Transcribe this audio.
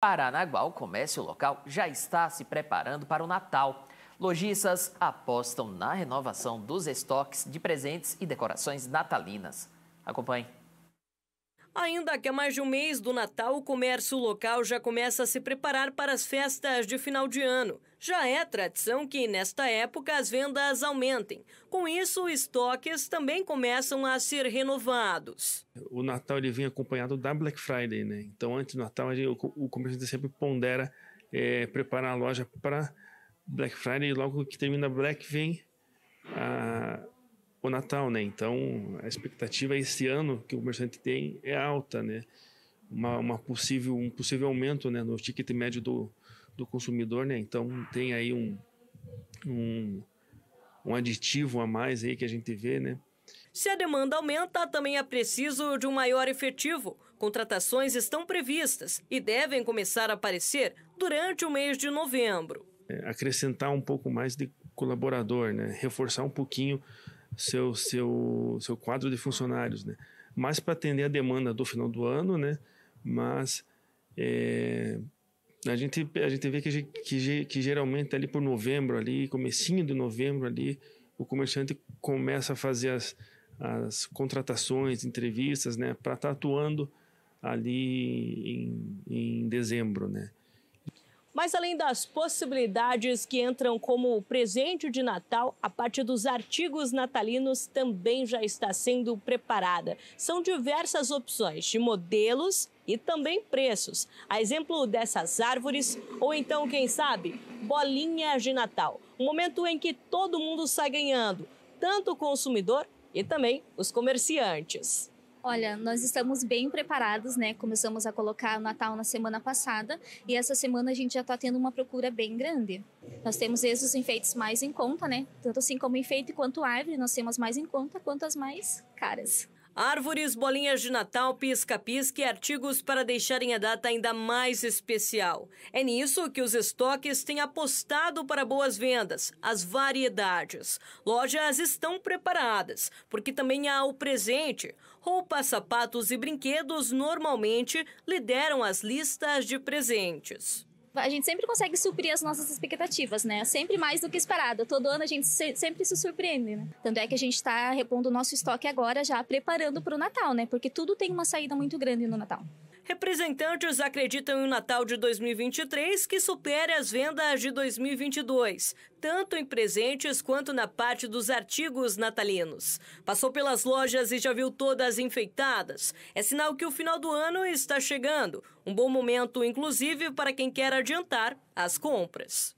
Paranaguá, o comércio local já está se preparando para o Natal. Lojistas apostam na renovação dos estoques de presentes e decorações natalinas. Acompanhe. Ainda que há mais de um mês do Natal, o comércio local já começa a se preparar para as festas de final de ano. Já é tradição que, nesta época, as vendas aumentem. Com isso, os estoques também começam a ser renovados. O Natal ele vem acompanhado da Black Friday, né? Então, antes do Natal, o, comerciante sempre pondera é, preparar a loja para Black Friday e logo que termina Black vem o Natal, né? Então, a expectativa esse ano que o comerciante tem é alta, né? Uma, uma possível, um possível aumento né, no ticket médio do, do consumidor, né? Então, tem aí um, um, um aditivo a mais aí que a gente vê, né? Se a demanda aumenta, também é preciso de um maior efetivo. Contratações estão previstas e devem começar a aparecer durante o mês de novembro. É, acrescentar um pouco mais de colaborador, né? reforçar um pouquinho seu, seu, seu quadro de funcionários, né? Mais para atender a demanda do final do ano, né? Mas é, a, gente, a gente vê que, que, que geralmente ali por novembro, ali, comecinho de novembro ali, o comerciante começa a fazer as, as contratações, entrevistas, né? Para estar tá atuando ali em, em dezembro, né? Mas além das possibilidades que entram como presente de Natal, a parte dos artigos natalinos também já está sendo preparada. São diversas opções de modelos e também preços. A exemplo dessas árvores, ou então, quem sabe, bolinhas de Natal. Um momento em que todo mundo sai ganhando, tanto o consumidor e também os comerciantes. Olha, nós estamos bem preparados, né? Começamos a colocar o Natal na semana passada e essa semana a gente já está tendo uma procura bem grande. Nós temos esses enfeites mais em conta, né? Tanto assim como enfeite quanto árvore, nós temos mais em conta quanto as mais caras. Árvores, bolinhas de Natal, pisca-pisca e artigos para deixarem a data ainda mais especial. É nisso que os estoques têm apostado para boas vendas, as variedades. Lojas estão preparadas, porque também há o presente. Roupas, sapatos e brinquedos normalmente lideram as listas de presentes a gente sempre consegue suprir as nossas expectativas, né? Sempre mais do que esperado. Todo ano a gente se, sempre se surpreende, né? Tanto é que a gente está repondo o nosso estoque agora, já preparando para o Natal, né? Porque tudo tem uma saída muito grande no Natal. Representantes acreditam em um Natal de 2023 que supere as vendas de 2022, tanto em presentes quanto na parte dos artigos natalinos. Passou pelas lojas e já viu todas enfeitadas. É sinal que o final do ano está chegando. Um bom momento, inclusive, para quem quer adiantar as compras.